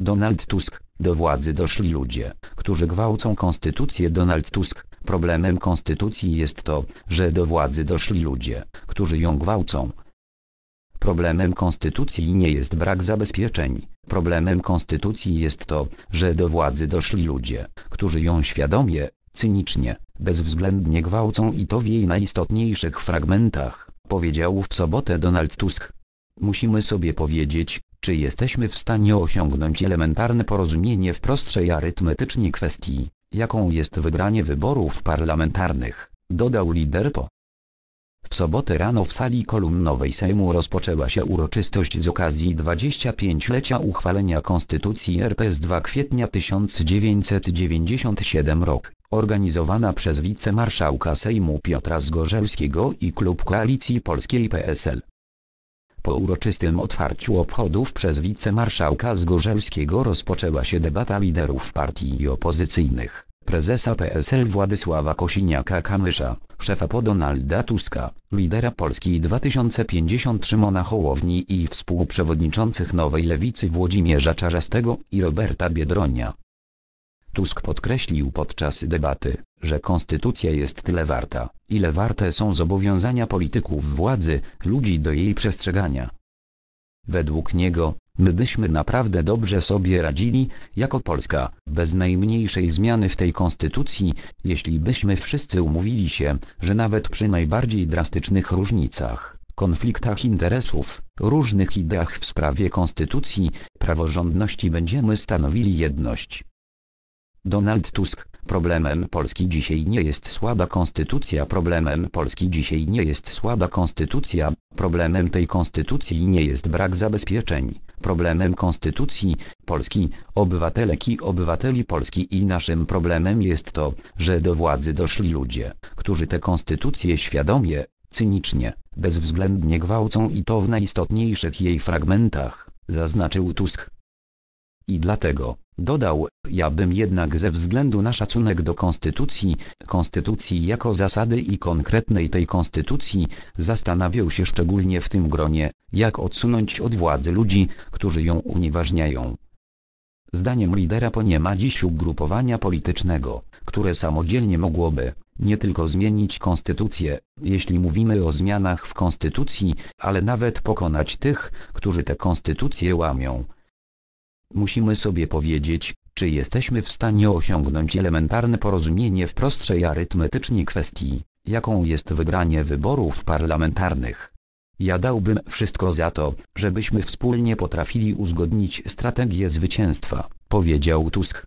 Donald Tusk, do władzy doszli ludzie, którzy gwałcą konstytucję Donald Tusk. Problemem konstytucji jest to, że do władzy doszli ludzie, którzy ją gwałcą. Problemem konstytucji nie jest brak zabezpieczeń. Problemem konstytucji jest to, że do władzy doszli ludzie, którzy ją świadomie, cynicznie, bezwzględnie gwałcą i to w jej najistotniejszych fragmentach, powiedział w sobotę Donald Tusk. Musimy sobie powiedzieć, czy jesteśmy w stanie osiągnąć elementarne porozumienie w prostszej arytmetycznie kwestii, jaką jest wybranie wyborów parlamentarnych, dodał lider po. W sobotę rano w sali kolumnowej Sejmu rozpoczęła się uroczystość z okazji 25-lecia uchwalenia Konstytucji RP z 2 kwietnia 1997 rok, organizowana przez wicemarszałka Sejmu Piotra Zgorzelskiego i Klub Koalicji Polskiej PSL. Po uroczystym otwarciu obchodów przez wicemarszałka Zgorzelskiego rozpoczęła się debata liderów partii opozycyjnych, prezesa PSL Władysława Kosiniaka-Kamysza, szefa po Donalda Tuska, lidera Polski 2050 Szymona Hołowni i współprzewodniczących Nowej Lewicy Włodzimierza Czarzastego i Roberta Biedronia. Tusk podkreślił podczas debaty, że konstytucja jest tyle warta, ile warte są zobowiązania polityków władzy, ludzi do jej przestrzegania. Według niego, my byśmy naprawdę dobrze sobie radzili, jako Polska, bez najmniejszej zmiany w tej konstytucji, jeśli byśmy wszyscy umówili się, że nawet przy najbardziej drastycznych różnicach, konfliktach interesów, różnych ideach w sprawie konstytucji, praworządności będziemy stanowili jedność. Donald Tusk, problemem Polski dzisiaj nie jest słaba konstytucja, problemem Polski dzisiaj nie jest słaba konstytucja, problemem tej konstytucji nie jest brak zabezpieczeń, problemem konstytucji Polski, obywatelek i obywateli Polski i naszym problemem jest to, że do władzy doszli ludzie, którzy tę konstytucję świadomie, cynicznie, bezwzględnie gwałcą i to w najistotniejszych jej fragmentach, zaznaczył Tusk. I dlatego, Dodał, ja bym jednak ze względu na szacunek do konstytucji, konstytucji jako zasady i konkretnej tej konstytucji, zastanawiał się szczególnie w tym gronie, jak odsunąć od władzy ludzi, którzy ją unieważniają. Zdaniem lidera po nie ma dziś ugrupowania politycznego, które samodzielnie mogłoby, nie tylko zmienić konstytucję, jeśli mówimy o zmianach w konstytucji, ale nawet pokonać tych, którzy tę konstytucję łamią. Musimy sobie powiedzieć, czy jesteśmy w stanie osiągnąć elementarne porozumienie w prostszej arytmetycznie kwestii, jaką jest wygranie wyborów parlamentarnych. Ja dałbym wszystko za to, żebyśmy wspólnie potrafili uzgodnić strategię zwycięstwa, powiedział Tusk,